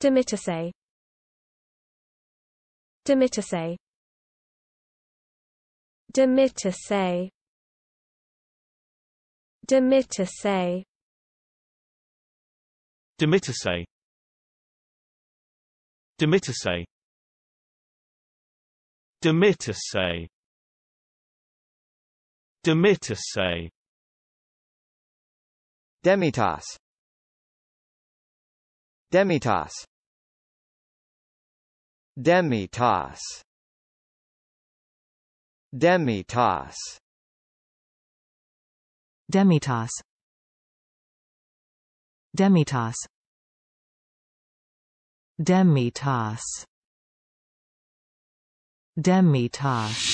Demitice. Demitice. Demitice. Demitice. Demitice. Demitice. Demitice. Demitice. Demitas Demitas Demitas Demitas Demitas Demitas Demitas Demitas